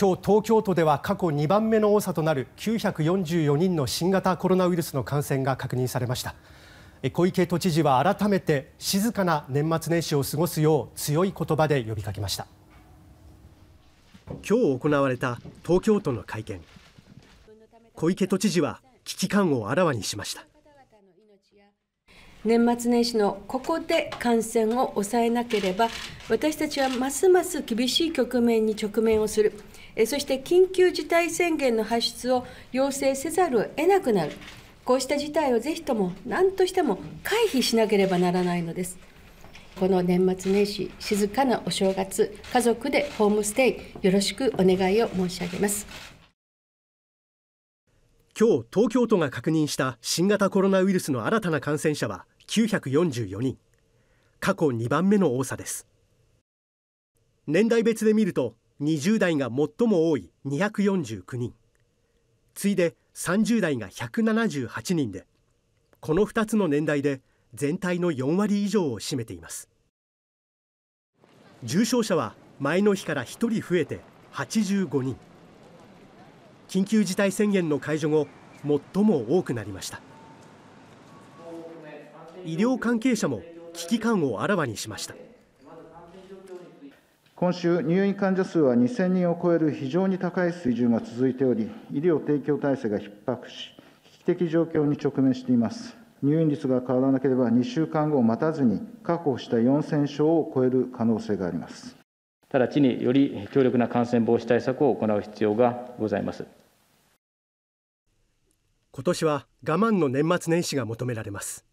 今日東京都では過去2番目の多さとなる944人の新型コロナウイルスの感染が確認されました小池都知事は改めて静かな年末年始を過ごすよう強い言葉で呼びかけました今日行われた東京都の会見小池都知事は危機感をあらわにしました年末年始のここで感染を抑えなければ、私たちはますます厳しい局面に直面をする、えそして緊急事態宣言の発出を要請せざるを得なくなる、こうした事態をぜひとも何としても回避しなければならないのです。この年末年始、静かなお正月、家族でホームステイ、よろしくお願いを申し上げます。今日東京都が確認した新型コロナウイルスの新たな感染者は944人過去2番目の多さです年代別で見ると20代が最も多い249人次いで30代が178人でこの2つの年代で全体の4割以上を占めています重症者は前の日から1人増えて85人緊急事態宣言の解除後最も多くなりました医療関係者も危機感をあらわにしました今週、入院患者数は2000人を超える非常に高い水準が続いており、医療提供体制が逼迫し、危機的状況に直面しています。入院率が変わらなければ2週間後を待たずに確保した4000床を超える可能性があります直ちにより強力な感染防止対策を行う必要がございます今年は我慢の年末年始が求められます